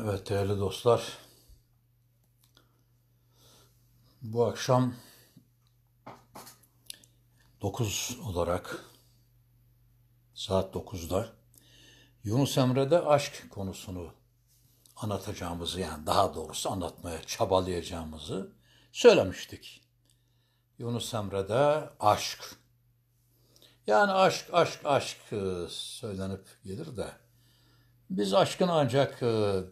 Evet değerli dostlar. Bu akşam 9 olarak saat 9'da Yunus Emre'de aşk konusunu anlatacağımızı yani daha doğrusu anlatmaya çabalayacağımızı söylemiştik. Yunus Emre'de aşk. Yani aşk, aşk, aşk e, söylenip gelir de biz aşkın ancak e,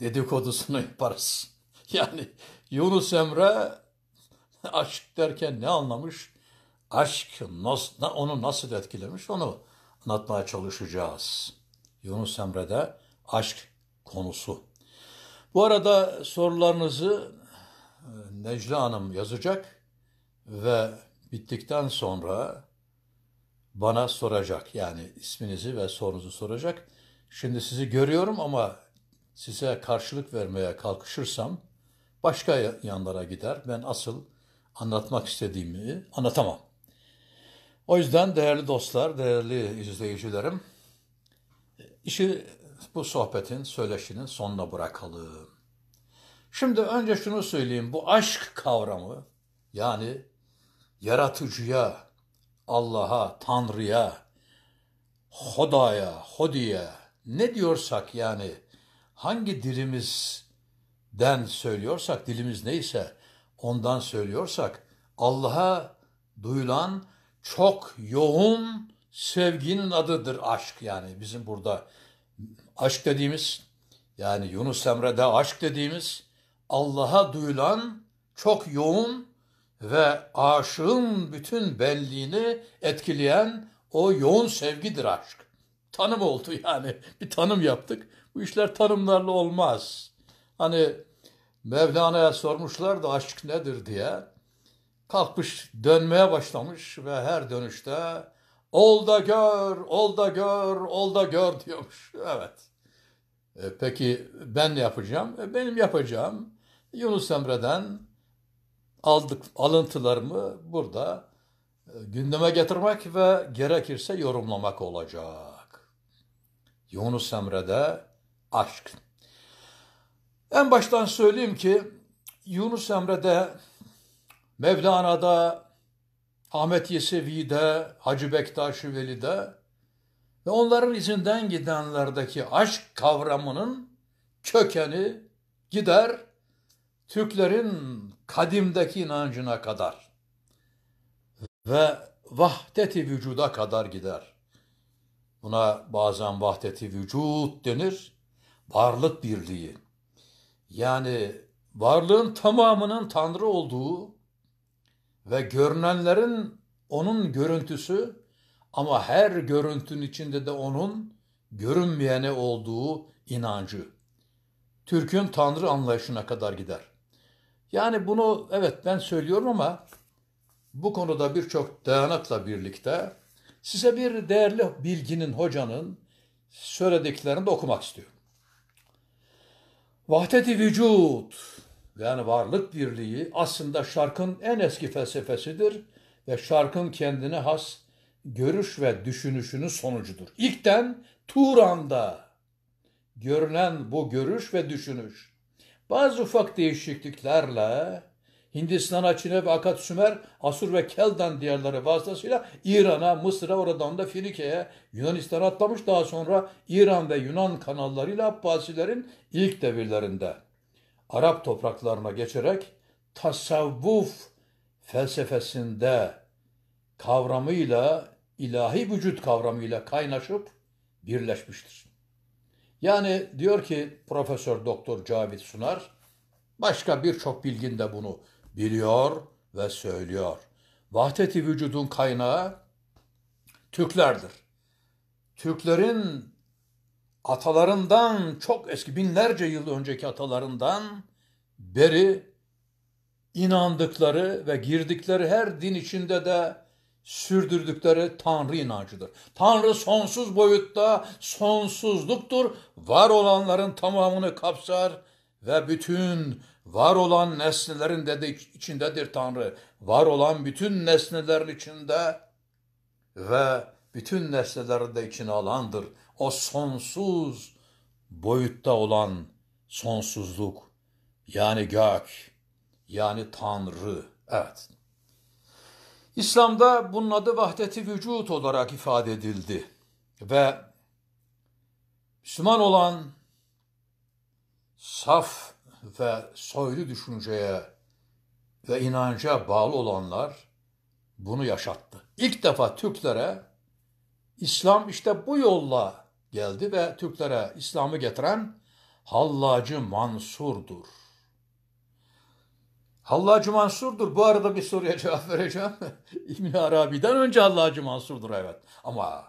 dedikodusunu yaparız. Yani Yunus Emre aşk derken ne anlamış? Aşk nasıl onu nasıl etkilemiş onu anlatmaya çalışacağız. Yunus Emre'de aşk konusu. Bu arada sorularınızı e, Necla Hanım yazacak ve bittikten sonra bana soracak. Yani isminizi ve sorunuzu soracak. Şimdi sizi görüyorum ama size karşılık vermeye kalkışırsam başka yanlara gider. Ben asıl anlatmak istediğimi anlatamam. O yüzden değerli dostlar, değerli izleyicilerim, işi bu sohbetin, söyleşinin sonuna bırakalım. Şimdi önce şunu söyleyeyim. Bu aşk kavramı yani yaratıcıya, Allah'a, Tanrı'ya, Hoda'ya, Hodi'ye ne diyorsak yani hangi dilimizden söylüyorsak, dilimiz neyse ondan söylüyorsak Allah'a duyulan çok yoğun sevginin adıdır aşk yani bizim burada aşk dediğimiz yani Yunus Emre'de aşk dediğimiz Allah'a duyulan çok yoğun ve aşığın bütün benliğini etkileyen o yoğun sevgidir aşk. Tanım oldu yani bir tanım yaptık. Bu işler tanımlarla olmaz. Hani Mevlana'ya sormuşlar da aşk nedir diye. Kalkmış dönmeye başlamış ve her dönüşte ol da gör, ol da gör, ol da gör diyormuş. Evet. E, peki ben ne yapacağım? E, benim yapacağım Yunus Emre'den aldık alıntılarımı burada e, gündeme getirmek ve gerekirse yorumlamak olacak. Yunus Emre'de aşk. En baştan söyleyeyim ki Yunus Emre'de, Mevlana'da, Ahmet Yesevi'de, Hacı Bektaş Veli'de ve onların izinden gidenlerdeki aşk kavramının kökeni gider Türklerin kadimdeki inancına kadar ve vahdeti vücuda kadar gider. Buna bazen vahdeti vücut denir, varlık birliği. Yani varlığın tamamının Tanrı olduğu ve görünenlerin onun görüntüsü ama her görüntünün içinde de onun görünmeyene olduğu inancı. Türk'ün Tanrı anlayışına kadar gider. Yani bunu evet ben söylüyorum ama bu konuda birçok dayanakla birlikte size bir değerli bilginin, hocanın söylediklerini de okumak istiyorum. Vahdet-i vücut yani varlık birliği aslında şarkın en eski felsefesidir ve şarkın kendine has görüş ve düşünüşünün sonucudur. İlkten Turan'da görünen bu görüş ve düşünüş bazı ufak değişikliklerle Hindistan'a, Çin'e ve Akat Sümer, Asur ve Keldan diyarları vasıtasıyla İran'a, Mısır'a, oradan da Finike'ye, Yunanistan'a atlamış daha sonra İran ve Yunan kanallarıyla Abbasilerin ilk devirlerinde Arap topraklarına geçerek tasavvuf felsefesinde kavramıyla, ilahi vücut kavramıyla kaynaşıp birleşmiştir. Yani diyor ki Profesör Doktor Cavit Sunar, başka birçok bilgin de bunu biliyor ve söylüyor. Vahdeti vücudun kaynağı Türklerdir. Türklerin atalarından çok eski binlerce yıl önceki atalarından beri inandıkları ve girdikleri her din içinde de sürdürdükleri Tanrı inancıdır. Tanrı sonsuz boyutta sonsuzluktur. Var olanların tamamını kapsar ve bütün var olan nesnelerin dedi içindedir Tanrı. Var olan bütün nesnelerin içinde ve bütün nesneleri de içine alandır. O sonsuz boyutta olan sonsuzluk yani gök yani Tanrı. Evet. İslam'da bunun adı vahdeti vücut olarak ifade edildi ve Müslüman olan saf ve soylu düşünceye ve inanca bağlı olanlar bunu yaşattı. İlk defa Türklere İslam işte bu yolla geldi ve Türklere İslam'ı getiren Hallacı Mansur'dur. Hallacı Mansur'dur. Bu arada bir soruya cevap vereceğim. İbn Arabi'den önce Hallacı Mansur'dur evet. Ama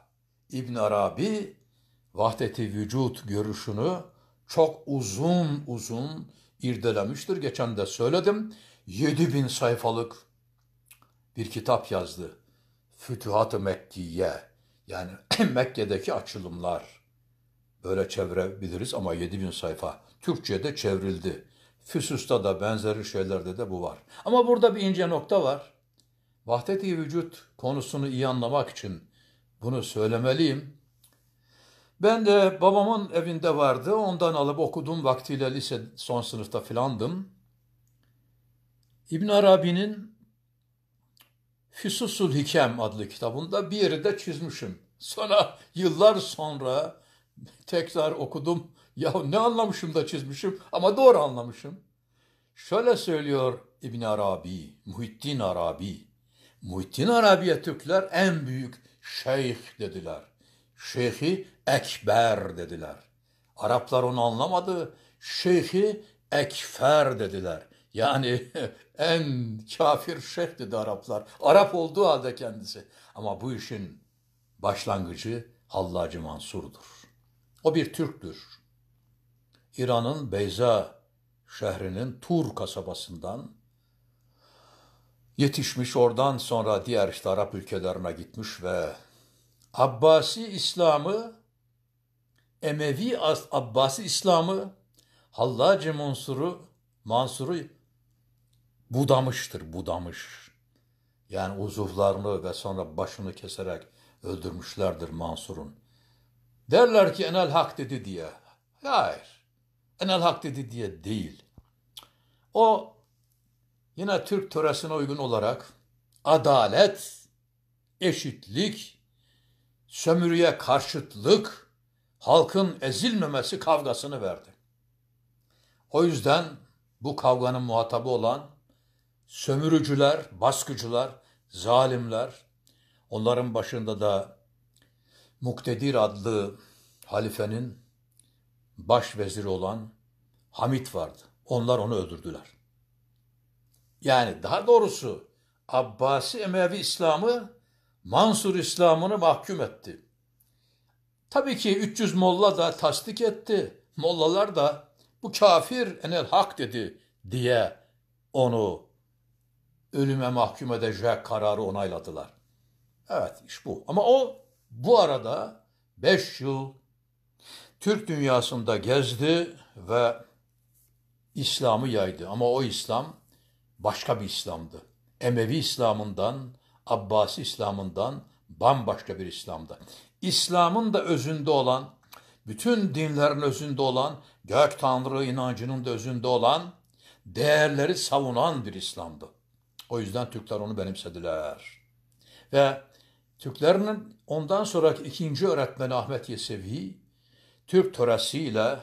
İbn Arabi vahdeti vücut görüşünü çok uzun uzun irdelemiştir. Geçen de söyledim. 7000 sayfalık bir kitap yazdı. Fütühat-ı Mekkiye. Yani Mekke'deki açılımlar. Böyle çevirebiliriz ama 7000 sayfa. Türkçe'de çevrildi. Füsus'ta da benzeri şeylerde de bu var. Ama burada bir ince nokta var. Vahdet-i vücut konusunu iyi anlamak için bunu söylemeliyim. Ben de babamın evinde vardı. Ondan alıp okudum vaktiyle lise son sınıfta filandım. İbn Arabi'nin Füsusul Hikem adlı kitabında bir yeri de çizmişim. Sonra yıllar sonra tekrar okudum. Ya ne anlamışım da çizmişim ama doğru anlamışım. Şöyle söylüyor İbn Arabi, Muhittin Arabi. Muhittin Arabi'ye Türkler en büyük şeyh dediler. Şeyhi Ekber dediler. Araplar onu anlamadı. Şeyhi Ekfer dediler. Yani en kafir şeyh dedi Araplar. Arap olduğu halde kendisi. Ama bu işin başlangıcı Hallacı Mansur'dur. O bir Türktür. İran'ın Beyza şehrinin Tur kasabasından yetişmiş oradan sonra diğer işte Arap ülkelerine gitmiş ve Abbasi İslam'ı, Emevi Abbasi İslam'ı, Hallacı Mansur'u, Mansur'u budamıştır, budamış. Yani uzuvlarını ve sonra başını keserek öldürmüşlerdir Mansur'un. Derler ki Enel Hak dedi diye. Hayır. Enel Hak dedi diye değil. O yine Türk töresine uygun olarak adalet, eşitlik, sömürüye karşıtlık, halkın ezilmemesi kavgasını verdi. O yüzden bu kavganın muhatabı olan sömürücüler, baskıcılar, zalimler, onların başında da Muktedir adlı halifenin baş veziri olan Hamit vardı. Onlar onu öldürdüler. Yani daha doğrusu Abbasi Emevi İslam'ı Mansur İslam'ını mahkum etti. Tabii ki 300 molla da tasdik etti. Mollalar da bu kafir enel hak dedi diye onu ölüme mahkum edecek kararı onayladılar. Evet iş bu. Ama o bu arada 5 yıl Türk dünyasında gezdi ve İslam'ı yaydı. Ama o İslam başka bir İslam'dı. Emevi İslam'ından Abbasi İslam'ından bambaşka bir İslam'da, İslam'ın da özünde olan, bütün dinlerin özünde olan, gök tanrı inancının da özünde olan, değerleri savunan bir İslam'dı. O yüzden Türkler onu benimsediler. Ve Türklerin ondan sonraki ikinci öğretmeni Ahmet Yesevi, Türk töresiyle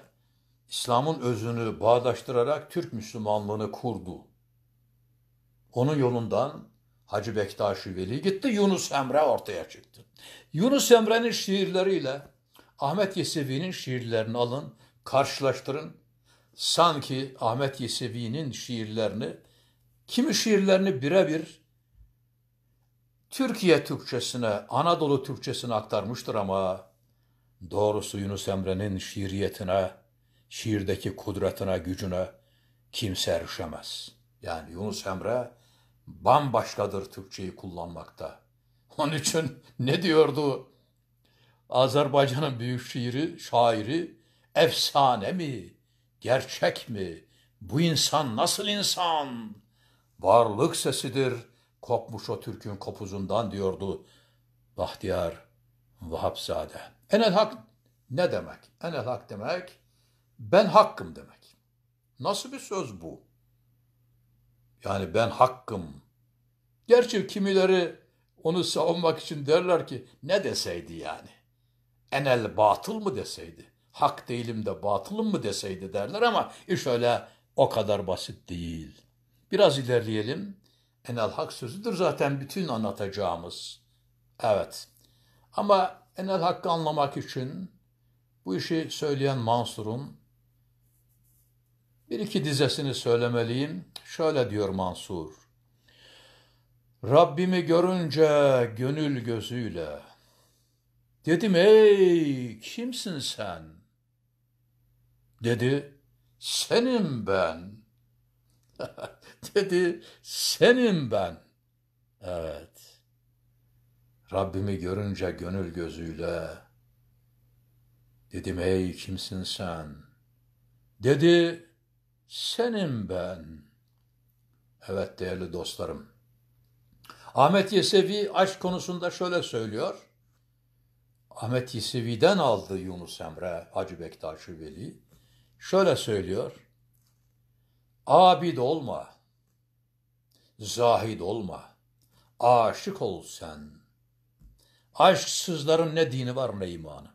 İslam'ın özünü bağdaştırarak Türk Müslümanlığını kurdu. Onun yolundan Hacı Bektaşi Veli gitti, Yunus Emre ortaya çıktı. Yunus Emre'nin şiirleriyle Ahmet Yesevi'nin şiirlerini alın, karşılaştırın. Sanki Ahmet Yesevi'nin şiirlerini, kimi şiirlerini birebir Türkiye Türkçesine, Anadolu Türkçesine aktarmıştır ama doğrusu Yunus Emre'nin şiiriyetine, şiirdeki kudretine, gücüne kimse erişemez. Yani Yunus Emre bambaşkadır Türkçeyi kullanmakta. Onun için ne diyordu? Azerbaycan'ın büyük şiiri, şairi efsane mi, gerçek mi, bu insan nasıl insan? Varlık sesidir, kopmuş o Türk'ün kopuzundan diyordu Bahtiyar Vahapzade. Enel Hak ne demek? Enel Hak demek, ben hakkım demek. Nasıl bir söz bu? Yani ben hakkım. Gerçi kimileri onu savunmak için derler ki ne deseydi yani? Enel batıl mı deseydi? Hak değilim de batılım mı deseydi derler ama iş öyle o kadar basit değil. Biraz ilerleyelim. Enel hak sözüdür zaten bütün anlatacağımız. Evet. Ama enel hakkı anlamak için bu işi söyleyen Mansur'un bir iki dizesini söylemeliyim. Şöyle diyor Mansur. Rabbimi görünce gönül gözüyle. Dedim ey kimsin sen? Dedi senim ben. Dedi senim ben. Evet. Rabbimi görünce gönül gözüyle. Dedim ey kimsin sen? Dedi senin ben. Evet değerli dostlarım. Ahmet Yesevi aşk konusunda şöyle söylüyor. Ahmet Yesevi'den aldı Yunus Emre Hacı Bektaşi Veli. Şöyle söylüyor. Abid olma, zahid olma, aşık ol sen. Aşksızların ne dini var ne imanı.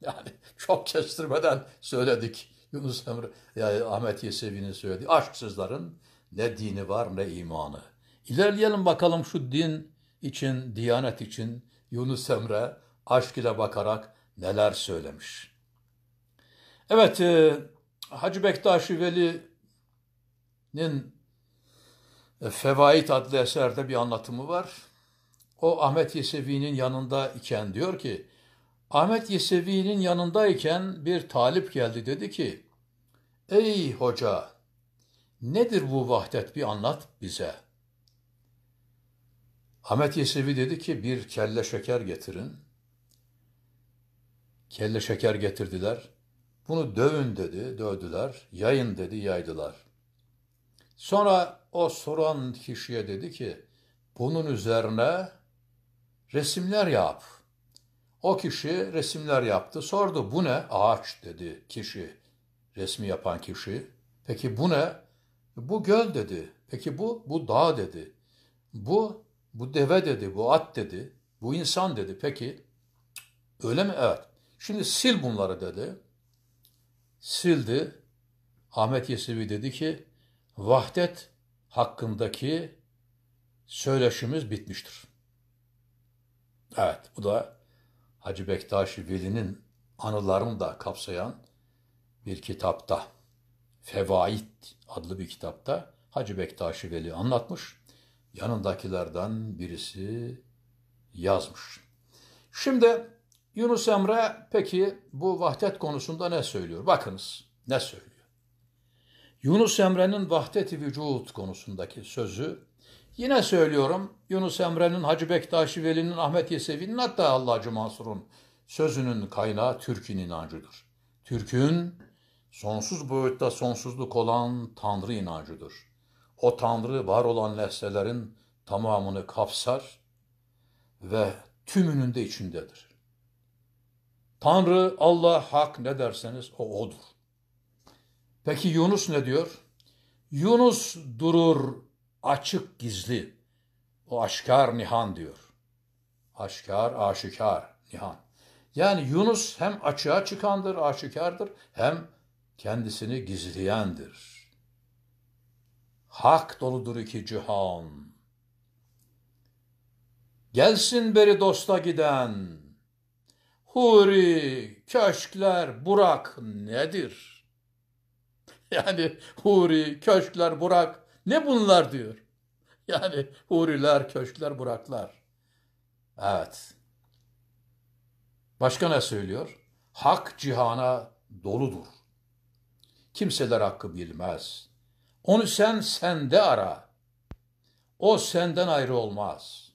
Yani çok kestirmeden söyledik. Yunus Emre, ya Ahmet Yesevi'nin söylediği aşksızların ne dini var ne imanı. İlerleyelim bakalım şu din için, diyanet için Yunus Emre aşk ile bakarak neler söylemiş. Evet, e, Hacı Bektaşi Veli'nin e, Fevait adlı eserde bir anlatımı var. O Ahmet Yesevi'nin yanında iken diyor ki, Ahmet Yesevi'nin yanındayken bir talip geldi dedi ki, Ey hoca! Nedir bu vahdet bir anlat bize. Ahmet Yesevi dedi ki bir kelle şeker getirin. Kelle şeker getirdiler. Bunu dövün dedi, dövdüler. Yayın dedi, yaydılar. Sonra o soran kişiye dedi ki, bunun üzerine resimler yap. O kişi resimler yaptı. Sordu bu ne? Ağaç dedi kişi resmi yapan kişi. Peki bu ne? Bu göl dedi. Peki bu? Bu dağ dedi. Bu, bu deve dedi, bu at dedi. Bu insan dedi. Peki öyle mi? Evet. Şimdi sil bunları dedi. Sildi. Ahmet Yesevi dedi ki vahdet hakkındaki söyleşimiz bitmiştir. Evet bu da Hacı Bektaş Veli'nin anılarını da kapsayan bir kitapta, Fevaid adlı bir kitapta Hacı Bektaşi Veli anlatmış. Yanındakilerden birisi yazmış. Şimdi Yunus Emre peki bu vahdet konusunda ne söylüyor? Bakınız ne söylüyor? Yunus Emre'nin vahdeti vücut konusundaki sözü yine söylüyorum Yunus Emre'nin Hacı Bektaşi Veli'nin Ahmet Yesevi'nin hatta Allah'cı Mansur'un sözünün kaynağı Türk'ün inancıdır. Türk'ün sonsuz boyutta sonsuzluk olan Tanrı inancıdır. O Tanrı var olan nesnelerin tamamını kapsar ve tümünün de içindedir. Tanrı, Allah, hak ne derseniz o odur. Peki Yunus ne diyor? Yunus durur açık gizli. O aşkar nihan diyor. Aşkar, aşikar, nihan. Yani Yunus hem açığa çıkandır, aşikardır hem kendisini gizleyendir. Hak doludur iki cihan. Gelsin beri dosta giden, huri, köşkler, burak nedir? Yani huri, köşkler, burak ne bunlar diyor. Yani huriler, köşkler, buraklar. Evet. Başka ne söylüyor? Hak cihana doludur kimseler hakkı bilmez. Onu sen sende ara. O senden ayrı olmaz.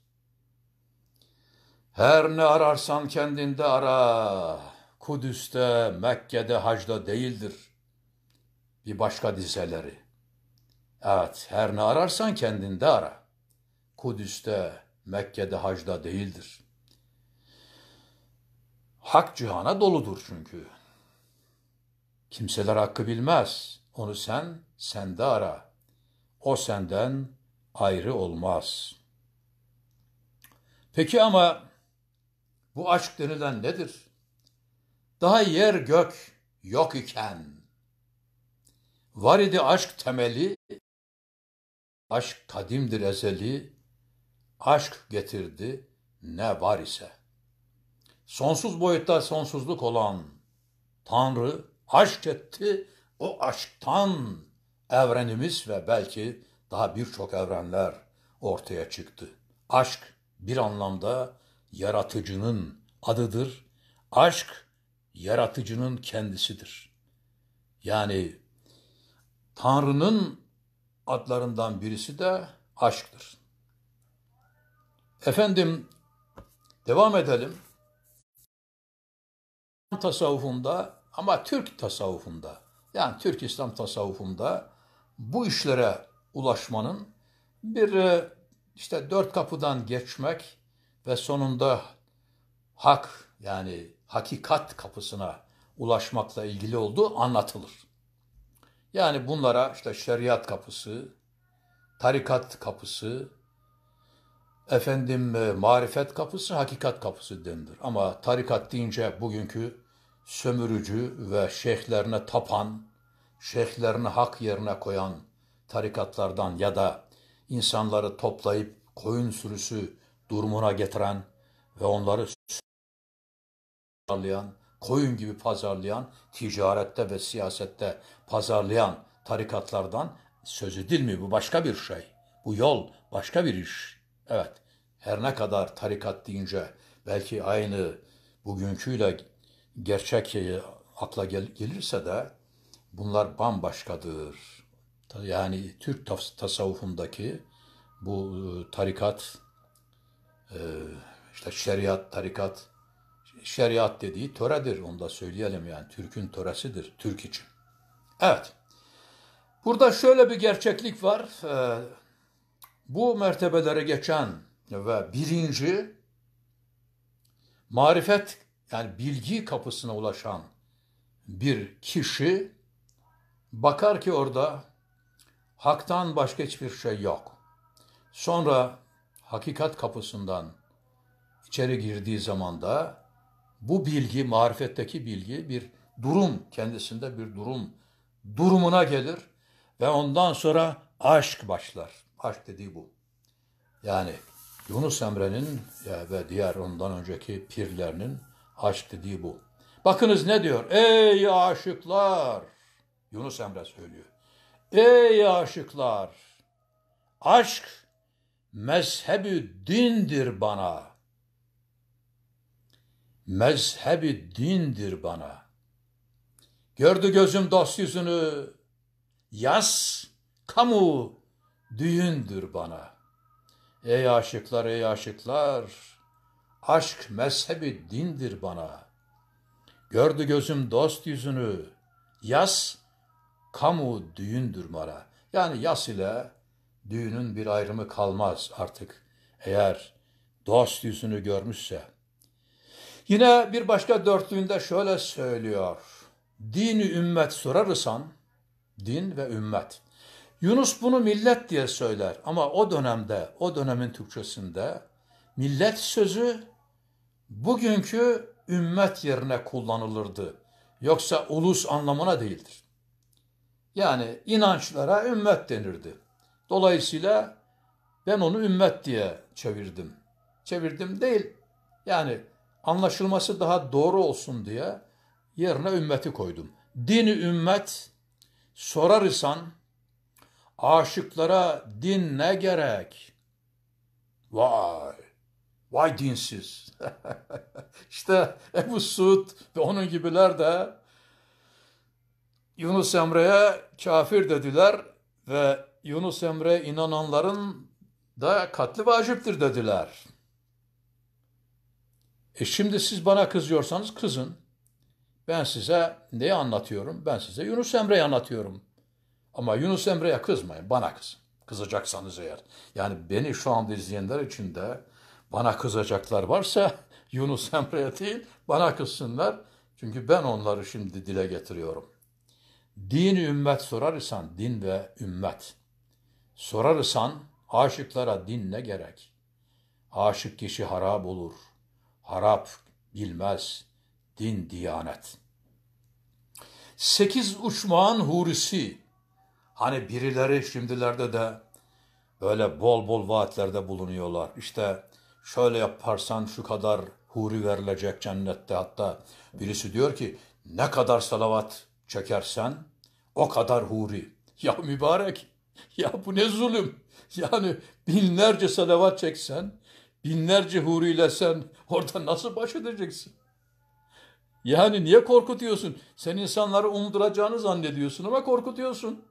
Her ne ararsan kendinde ara. Kudüs'te, Mekke'de, hacda değildir. Bir başka dizeleri. Evet, her ne ararsan kendinde ara. Kudüs'te, Mekke'de, hacda değildir. Hak cihana doludur çünkü. Kimseler hakkı bilmez. Onu sen, sende ara. O senden ayrı olmaz. Peki ama bu aşk denilen nedir? Daha yer gök yok iken, var idi aşk temeli, aşk kadimdir ezeli, aşk getirdi ne var ise. Sonsuz boyutta sonsuzluk olan Tanrı aşk etti. O aşktan evrenimiz ve belki daha birçok evrenler ortaya çıktı. Aşk bir anlamda yaratıcının adıdır. Aşk yaratıcının kendisidir. Yani Tanrı'nın adlarından birisi de aşktır. Efendim devam edelim. Tasavvufunda ama Türk tasavvufunda yani Türk İslam tasavvufunda bu işlere ulaşmanın bir e, işte dört kapıdan geçmek ve sonunda hak yani hakikat kapısına ulaşmakla ilgili olduğu anlatılır. Yani bunlara işte şeriat kapısı, tarikat kapısı, efendim e, marifet kapısı, hakikat kapısı denilir. Ama tarikat deyince bugünkü sömürücü ve şeyhlerine tapan, şeyhlerini hak yerine koyan tarikatlardan ya da insanları toplayıp koyun sürüsü durumuna getiren ve onları pazarlayan, koyun gibi pazarlayan, ticarette ve siyasette pazarlayan tarikatlardan söz edilmiyor. Bu başka bir şey. Bu yol başka bir iş. Evet, her ne kadar tarikat deyince belki aynı bugünküyle gerçek akla gel- gelirse de bunlar bambaşkadır. Yani Türk tas- tasavvufundaki bu e, tarikat, e, işte şeriat, tarikat, şeriat dediği töredir. Onu da söyleyelim yani Türk'ün töresidir Türk için. Evet. Burada şöyle bir gerçeklik var. E, bu mertebelere geçen ve birinci marifet yani bilgi kapısına ulaşan bir kişi bakar ki orada haktan başka hiçbir şey yok. Sonra hakikat kapısından içeri girdiği zaman da bu bilgi, marifetteki bilgi bir durum, kendisinde bir durum durumuna gelir ve ondan sonra aşk başlar. Aşk dediği bu. Yani Yunus Emre'nin ve diğer ondan önceki pirlerinin Aşk dediği bu. Bakınız ne diyor? Ey aşıklar! Yunus Emre söylüyor. Ey aşıklar! Aşk mezhebi dindir bana. Mezhebi dindir bana. Gördü gözüm dost yüzünü. Yaz, kamu düğündür bana. Ey aşıklar, ey aşıklar! Aşk mezhebi dindir bana. Gördü gözüm dost yüzünü. Yas, kamu düğündür bana. Yani yas ile düğünün bir ayrımı kalmaz artık. Eğer dost yüzünü görmüşse. Yine bir başka dörtlüğünde şöyle söylüyor. Dini ümmet sorarsan, din ve ümmet. Yunus bunu millet diye söyler ama o dönemde, o dönemin Türkçesinde millet sözü bugünkü ümmet yerine kullanılırdı. Yoksa ulus anlamına değildir. Yani inançlara ümmet denirdi. Dolayısıyla ben onu ümmet diye çevirdim. Çevirdim değil. Yani anlaşılması daha doğru olsun diye yerine ümmeti koydum. Dini ümmet sorar isen aşıklara din ne gerek? Vay! Vay dinsiz. işte Ebu Suud ve onun gibiler de Yunus Emre'ye kafir dediler ve Yunus Emre inananların da katli vaciptir dediler. E şimdi siz bana kızıyorsanız kızın. Ben size neyi anlatıyorum? Ben size Yunus Emre'yi anlatıyorum. Ama Yunus Emre'ye kızmayın, bana kızın. Kızacaksanız eğer. Yani beni şu anda izleyenler için de bana kızacaklar varsa Yunus Emre'ye değil bana kızsınlar. Çünkü ben onları şimdi dile getiriyorum. Din ümmet sorar isen din ve ümmet. Sorar isen aşıklara din ne gerek? Aşık kişi harap olur. Harap bilmez. Din diyanet. Sekiz uçmağın hurisi. Hani birileri şimdilerde de böyle bol bol vaatlerde bulunuyorlar. İşte şöyle yaparsan şu kadar huri verilecek cennette hatta. Birisi diyor ki ne kadar salavat çekersen o kadar huri. Ya mübarek ya bu ne zulüm. Yani binlerce salavat çeksen binlerce huriyle sen orada nasıl baş edeceksin? Yani niye korkutuyorsun? Sen insanları umduracağını zannediyorsun ama korkutuyorsun.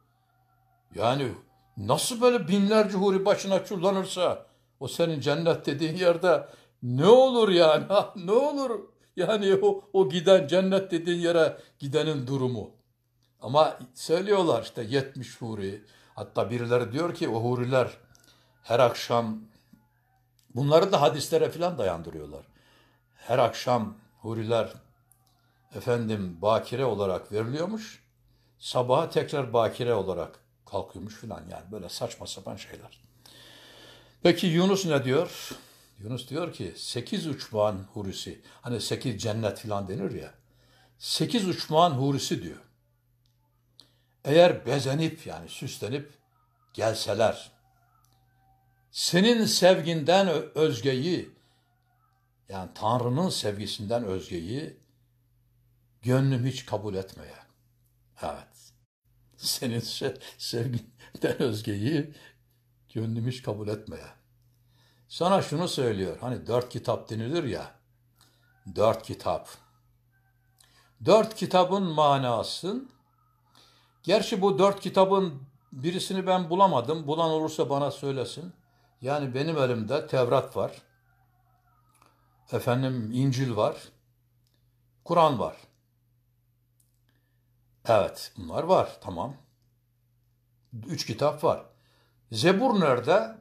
Yani nasıl böyle binlerce huri başına çullanırsa o senin cennet dediğin yerde ne olur yani? ne olur? Yani o, o giden cennet dediğin yere gidenin durumu. Ama söylüyorlar işte 70 huri. Hatta birileri diyor ki o huriler her akşam bunları da hadislere falan dayandırıyorlar. Her akşam huriler efendim bakire olarak veriliyormuş. Sabaha tekrar bakire olarak kalkıyormuş filan yani böyle saçma sapan şeyler. Peki Yunus ne diyor? Yunus diyor ki sekiz uçman hurisi. Hani sekiz cennet filan denir ya. Sekiz uçman hurisi diyor. Eğer bezenip yani süslenip gelseler senin sevginden özgeyi yani Tanrı'nın sevgisinden özgeyi gönlüm hiç kabul etmeye. Evet. Senin sevginden özgeyi gönlümüz kabul etmeye. Sana şunu söylüyor. Hani dört kitap denilir ya. Dört kitap. Dört kitabın manası. Gerçi bu dört kitabın birisini ben bulamadım. Bulan olursa bana söylesin. Yani benim elimde Tevrat var. Efendim İncil var. Kur'an var. Evet bunlar var tamam. Üç kitap var. Zebur nerede?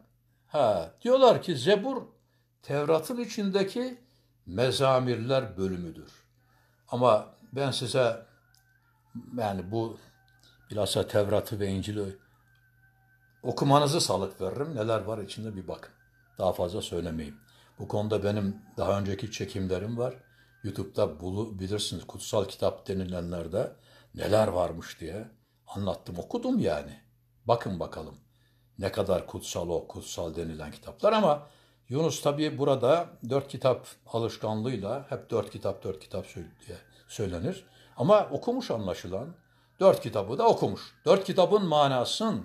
Ha, diyorlar ki Zebur Tevrat'ın içindeki mezamirler bölümüdür. Ama ben size yani bu bilhassa Tevrat'ı ve İncil'i okumanızı salık veririm. Neler var içinde bir bakın. Daha fazla söylemeyeyim. Bu konuda benim daha önceki çekimlerim var. YouTube'da bulabilirsiniz. Kutsal kitap denilenlerde neler varmış diye anlattım. Okudum yani. Bakın bakalım. Ne kadar kutsal o kutsal denilen kitaplar ama Yunus tabi burada dört kitap alışkanlığıyla hep dört kitap dört kitap diye söylenir. Ama okumuş anlaşılan dört kitabı da okumuş. Dört kitabın manasını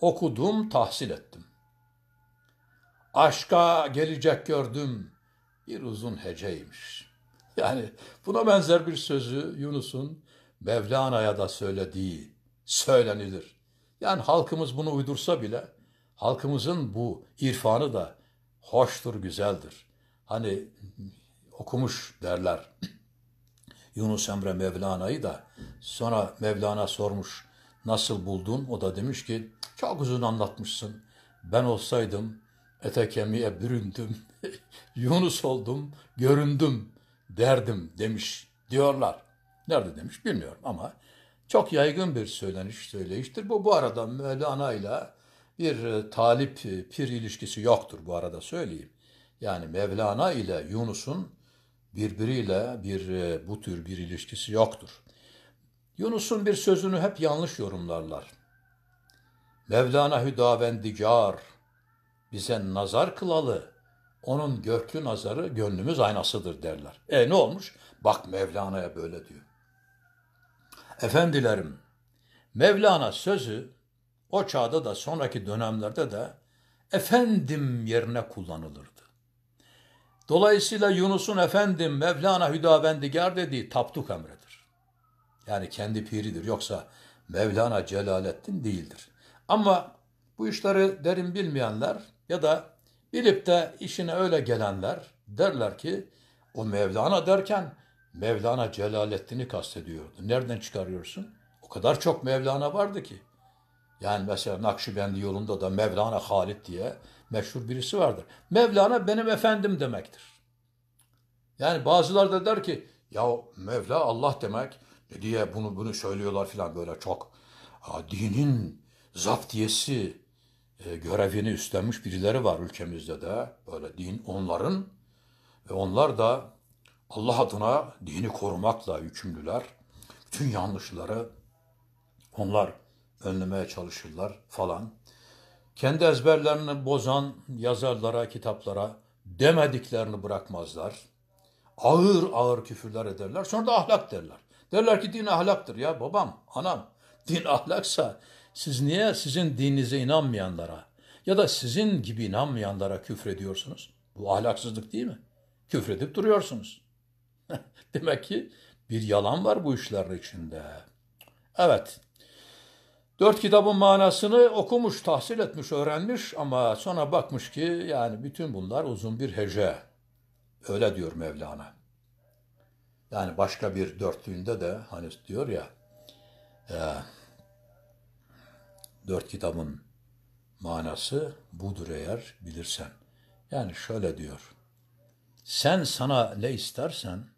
okudum tahsil ettim. Aşka gelecek gördüm bir uzun heceymiş. Yani buna benzer bir sözü Yunus'un Mevlana'ya da söylediği söylenilir. Yani halkımız bunu uydursa bile halkımızın bu irfanı da hoştur, güzeldir. Hani okumuş derler. Yunus Emre Mevlana'yı da sonra Mevlana sormuş nasıl buldun? O da demiş ki çok uzun anlatmışsın. Ben olsaydım ete kemiğe büründüm. Yunus oldum, göründüm derdim demiş diyorlar. Nerede demiş bilmiyorum ama çok yaygın bir söyleniş, söyleyiştir. Bu, bu arada Mevlana ile bir e, talip e, pir ilişkisi yoktur bu arada söyleyeyim. Yani Mevlana ile Yunus'un birbiriyle bir e, bu tür bir ilişkisi yoktur. Yunus'un bir sözünü hep yanlış yorumlarlar. Mevlana Hüdavendigar bize nazar kılalı, onun göklü nazarı gönlümüz aynasıdır derler. E ne olmuş? Bak Mevlana'ya böyle diyor. Efendilerim, Mevlana sözü o çağda da sonraki dönemlerde de efendim yerine kullanılırdı. Dolayısıyla Yunus'un efendim Mevlana Hüdavendigar dediği taptuk emredir. Yani kendi piridir yoksa Mevlana Celaleddin değildir. Ama bu işleri derin bilmeyenler ya da bilip de işine öyle gelenler derler ki o Mevlana derken Mevlana Celaleddin'i kastediyordu. Nereden çıkarıyorsun? O kadar çok Mevlana vardı ki. Yani mesela Nakşibendi yolunda da Mevlana Halit diye meşhur birisi vardır. Mevlana benim efendim demektir. Yani bazılar da der ki ya Mevla Allah demek diye bunu bunu söylüyorlar filan böyle çok. dinin zaptiyesi e, görevini üstlenmiş birileri var ülkemizde de. Böyle din onların ve onlar da Allah adına dini korumakla yükümlüler. Bütün yanlışları onlar önlemeye çalışırlar falan. Kendi ezberlerini bozan yazarlara, kitaplara demediklerini bırakmazlar. Ağır ağır küfürler ederler. Sonra da ahlak derler. Derler ki din ahlaktır ya babam, anam. Din ahlaksa siz niye sizin dininize inanmayanlara ya da sizin gibi inanmayanlara küfrediyorsunuz? Bu ahlaksızlık değil mi? Küfredip duruyorsunuz. Demek ki bir yalan var bu işler içinde. Evet. Dört kitabın manasını okumuş, tahsil etmiş, öğrenmiş ama sonra bakmış ki yani bütün bunlar uzun bir hece. Öyle diyor Mevlana. Yani başka bir dörtlüğünde de hani diyor ya e, dört kitabın manası budur eğer bilirsen. Yani şöyle diyor. Sen sana ne istersen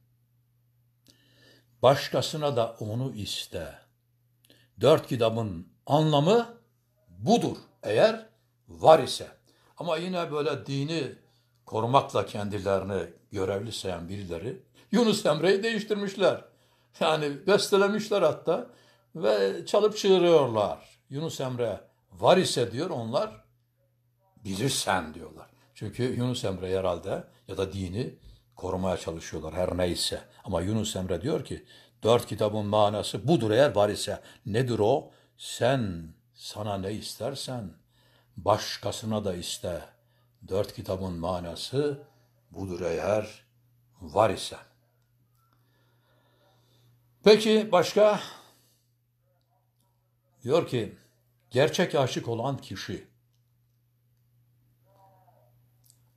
başkasına da onu iste. Dört kitabın anlamı budur eğer var ise. Ama yine böyle dini korumakla kendilerini görevli sayan birileri Yunus Emre'yi değiştirmişler. Yani bestelemişler hatta ve çalıp çığırıyorlar. Yunus Emre var ise diyor onlar bilirsen diyorlar. Çünkü Yunus Emre herhalde ya da dini korumaya çalışıyorlar her neyse. Ama Yunus Emre diyor ki dört kitabın manası budur eğer var ise. Nedir o? Sen sana ne istersen başkasına da iste. Dört kitabın manası budur eğer var ise. Peki başka? Diyor ki gerçek aşık olan kişi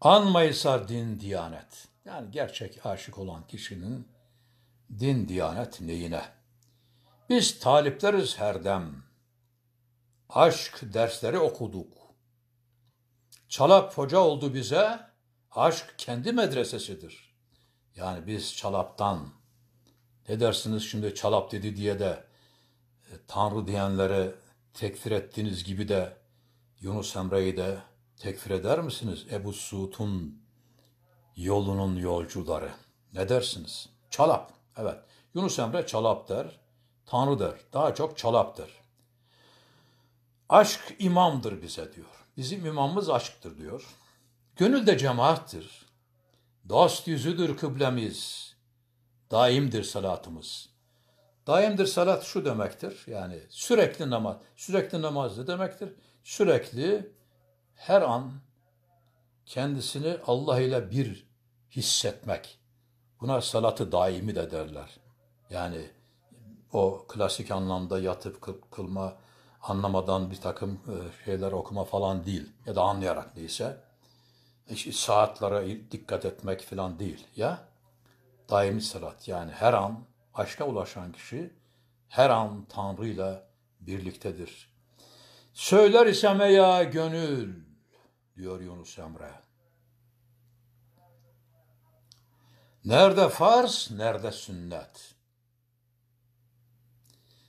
anmayısar din diyanet.'' Yani gerçek aşık olan kişinin din diyanet neyine? Biz talipleriz herdem. Aşk dersleri okuduk. Çalap hoca oldu bize, aşk kendi medresesidir. Yani biz çalaptan, ne dersiniz şimdi çalap dedi diye de e, Tanrı diyenlere tekfir ettiğiniz gibi de Yunus Emre'yi de tekfir eder misiniz? Ebu Suud'un yolunun yolcuları. Ne dersiniz? Çalap. Evet. Yunus Emre çalap der. Tanrı der. Daha çok çalap der. Aşk imamdır bize diyor. Bizim imamımız aşktır diyor. Gönül de cemaattir. Dost yüzüdür kıblemiz. Daimdir salatımız. Daimdir salat şu demektir. Yani sürekli namaz. Sürekli namaz ne demektir? Sürekli her an kendisini Allah ile bir hissetmek. Buna salatı daimi de derler. Yani o klasik anlamda yatıp kılma, anlamadan bir takım e, şeyler okuma falan değil ya da anlayarak neyse. İşte saatlere dikkat etmek falan değil ya. Daimi salat yani her an aşka ulaşan kişi her an Tanrı ile birliktedir. Söyler isem ya gönül diyor Yunus Emre. Nerede farz, nerede sünnet?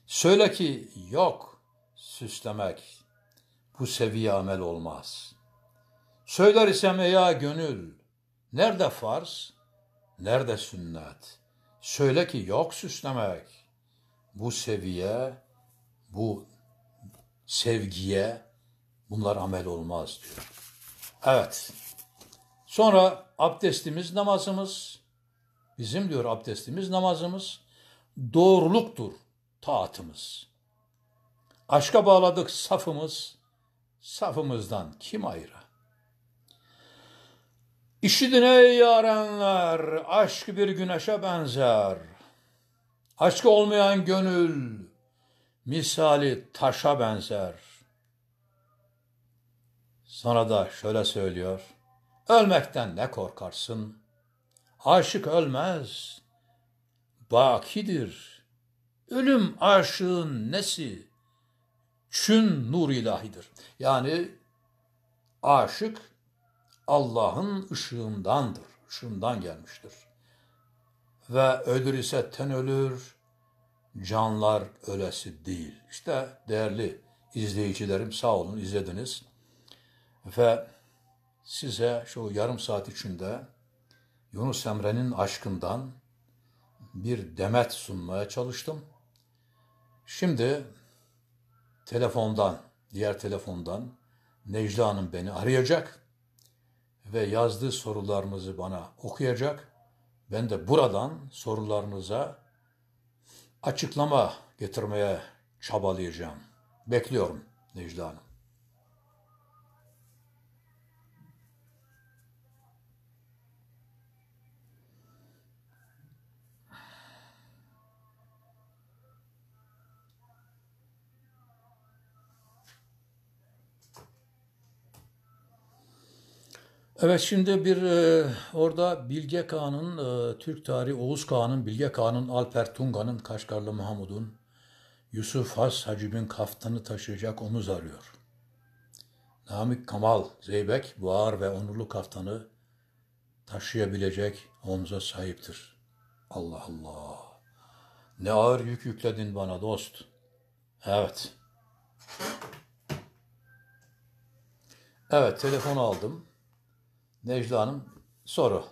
Söyle ki yok süslemek, bu seviye amel olmaz. Söyler isem ya gönül, nerede farz, nerede sünnet? Söyle ki yok süslemek, bu seviye, bu sevgiye bunlar amel olmaz diyor. Evet. Sonra abdestimiz namazımız, bizim diyor abdestimiz namazımız, doğruluktur taatımız. Aşka bağladık safımız, safımızdan kim ayrı? İşidin ey yarenler, aşk bir güneşe benzer. Aşkı olmayan gönül, misali taşa benzer.'' Sonra da şöyle söylüyor. Ölmekten ne korkarsın? Aşık ölmez. Bakidir. Ölüm aşığın nesi? Çün nur ilahidir. Yani aşık Allah'ın ışığındandır. Işığından gelmiştir. Ve ölür ise ten ölür, canlar ölesi değil. İşte değerli izleyicilerim sağ olun izlediniz. Ve size şu yarım saat içinde Yunus Emre'nin aşkından bir demet sunmaya çalıştım. Şimdi telefondan, diğer telefondan Necla Hanım beni arayacak ve yazdığı sorularınızı bana okuyacak. Ben de buradan sorularınıza açıklama getirmeye çabalayacağım. Bekliyorum Necla Hanım. Evet şimdi bir e, orada Bilge Kağan'ın, e, Türk tarihi Oğuz Kağan'ın, Bilge Kağan'ın, Alper Tunga'nın, Kaşgarlı Mahmud'un, Yusuf Has Hacib'in kaftanı taşıyacak omuz arıyor. Namık Kamal, Zeybek bu ağır ve onurlu kaftanı taşıyabilecek omuza sahiptir. Allah Allah! Ne ağır yük yükledin bana dost. Evet. Evet, telefon aldım. Necla Hanım soru.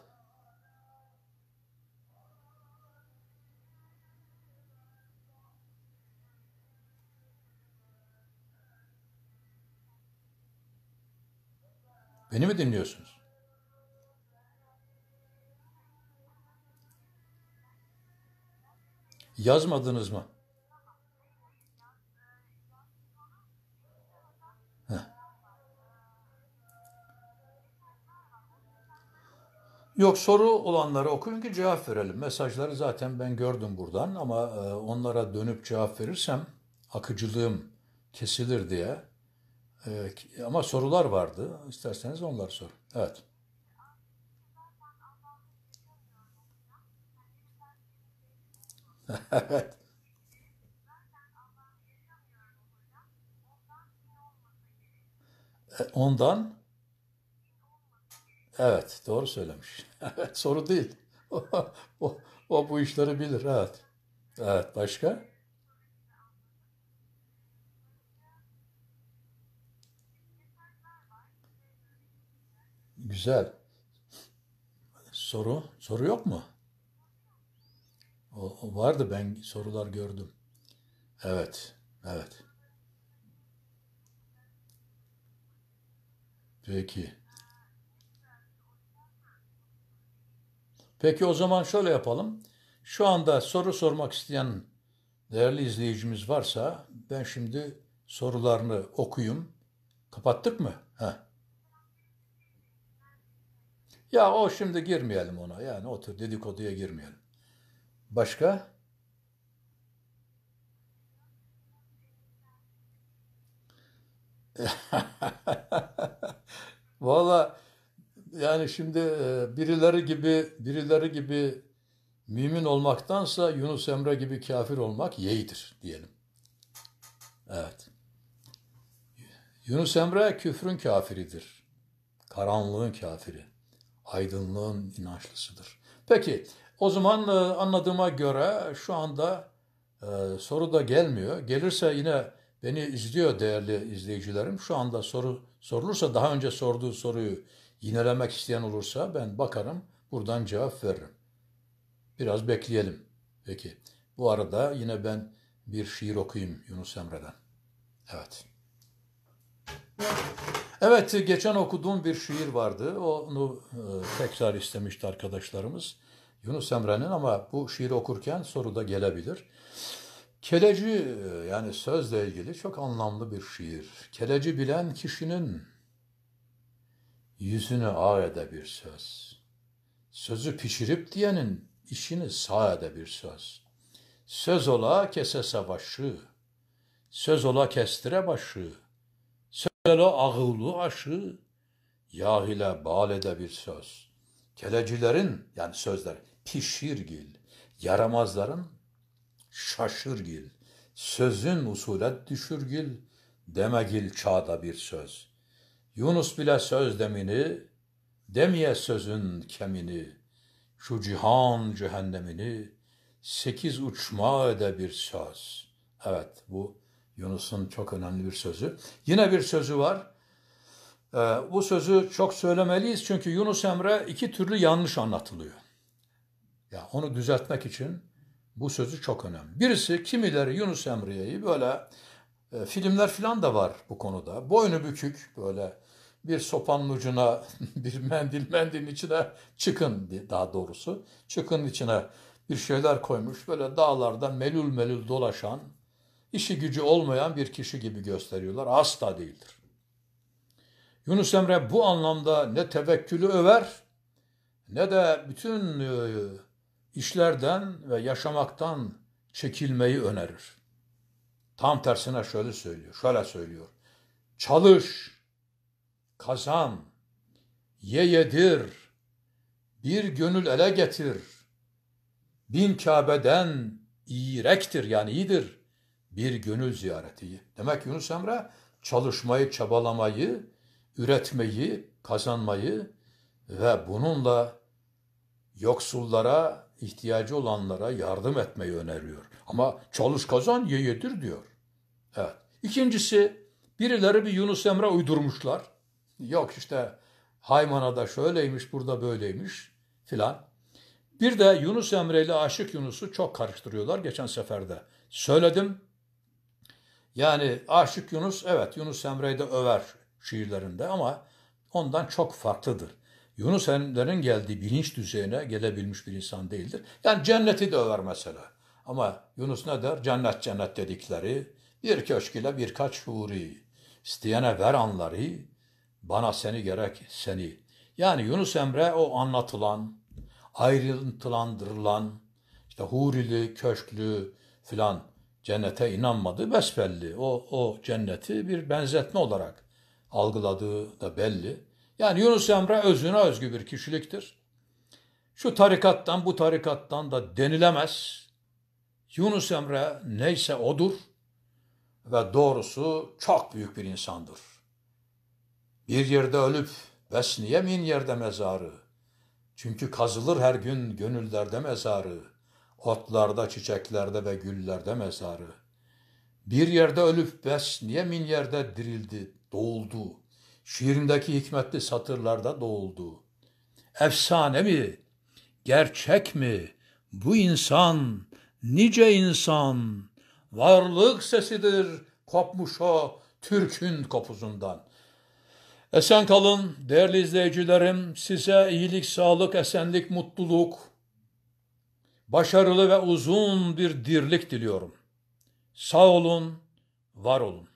Beni mi dinliyorsunuz? Yazmadınız mı? Yok soru olanları okuyun ki cevap verelim. Mesajları zaten ben gördüm buradan ama e, onlara dönüp cevap verirsem akıcılığım kesilir diye. E, ama sorular vardı. İsterseniz onları sor. Evet. evet. E, ondan Evet, doğru söylemiş. soru değil. o, o bu işleri bilir, evet. Evet, başka? Güzel. Soru, soru yok mu? O, o vardı ben sorular gördüm. Evet, evet. Peki. Peki o zaman şöyle yapalım. Şu anda soru sormak isteyen değerli izleyicimiz varsa ben şimdi sorularını okuyayım. Kapattık mı? Heh. Ya o şimdi girmeyelim ona. Yani otur dedikoduya girmeyelim. Başka? Valla yani şimdi e, birileri gibi birileri gibi mümin olmaktansa Yunus Emre gibi kafir olmak yeğidir diyelim. Evet. Yunus Emre küfrün kafiridir. Karanlığın kafiri. Aydınlığın inançlısıdır. Peki o zaman e, anladığıma göre şu anda e, soru da gelmiyor. Gelirse yine beni izliyor değerli izleyicilerim. Şu anda soru sorulursa daha önce sorduğu soruyu yinelemek isteyen olursa ben bakarım, buradan cevap veririm. Biraz bekleyelim. Peki. Bu arada yine ben bir şiir okuyayım Yunus Emre'den. Evet. Evet, geçen okuduğum bir şiir vardı. Onu e, tekrar istemişti arkadaşlarımız. Yunus Emre'nin ama bu şiiri okurken soru da gelebilir. Keleci e, yani sözle ilgili çok anlamlı bir şiir. Keleci bilen kişinin yüzünü ağ ede bir söz. Sözü pişirip diyenin işini sağ ede bir söz. Söz ola kesese başı, söz ola kestire başı, söz ola ağılı aşı, yah ile bal ede bir söz. Kelecilerin yani sözler pişirgil, yaramazların şaşırgil, sözün usule düşürgil, demegil çağda bir söz.'' Yunus bile söz demini, demeye sözün kemini, şu cihan cehennemini, sekiz uçma ede bir söz. Evet bu Yunus'un çok önemli bir sözü. Yine bir sözü var. Ee, bu sözü çok söylemeliyiz çünkü Yunus Emre iki türlü yanlış anlatılıyor. Ya yani onu düzeltmek için bu sözü çok önemli. Birisi kimileri Yunus Emre'yi böyle e, filmler filan da var bu konuda. Boynu bükük böyle bir sopanın ucuna bir mendil mendilin içine çıkın daha doğrusu çıkın içine bir şeyler koymuş böyle dağlarda melül melül dolaşan işi gücü olmayan bir kişi gibi gösteriyorlar. Asla değildir. Yunus Emre bu anlamda ne tevekkülü över ne de bütün e, işlerden ve yaşamaktan çekilmeyi önerir. Tam tersine şöyle söylüyor. Şöyle söylüyor. Çalış, kazan, ye yedir, bir gönül ele getir. Bin Kabe'den iyirektir yani iyidir bir gönül ziyareti. Demek Yunus Emre çalışmayı, çabalamayı, üretmeyi, kazanmayı ve bununla yoksullara, ihtiyacı olanlara yardım etmeyi öneriyor. Ama çalış kazan ye yedir diyor. Evet. İkincisi birileri bir Yunus Emre uydurmuşlar. Yok işte Haymana'da şöyleymiş, burada böyleymiş filan. Bir de Yunus Emre ile Aşık Yunus'u çok karıştırıyorlar geçen seferde. Söyledim. Yani Aşık Yunus evet Yunus Emre'yi de över şiirlerinde ama ondan çok farklıdır. Yunus Emre'nin geldiği bilinç düzeyine gelebilmiş bir insan değildir. Yani cenneti de över mesela. Ama Yunus ne der? Cennet cennet dedikleri bir köşk ile birkaç huri. isteyene ver anları, bana seni gerek seni. Yani Yunus Emre o anlatılan, ayrıntılandırılan, işte hurili, köşklü filan cennete inanmadı besbelli. O, o cenneti bir benzetme olarak algıladığı da belli. Yani Yunus Emre özüne özgü bir kişiliktir. Şu tarikattan bu tarikattan da denilemez. Yunus Emre neyse odur ve doğrusu çok büyük bir insandır. Bir yerde ölüp min yerde mezarı. Çünkü kazılır her gün gönüllerde mezarı. Otlarda, çiçeklerde ve güllerde mezarı. Bir yerde ölüp niye min yerde dirildi, doğuldu. Şiirindeki hikmetli satırlarda doğuldu. Efsane mi? Gerçek mi? Bu insan, nice insan, varlık sesidir kopmuş o Türk'ün kopuzundan. Esen kalın değerli izleyicilerim. Size iyilik, sağlık, esenlik, mutluluk, başarılı ve uzun bir dirlik diliyorum. Sağ olun, var olun.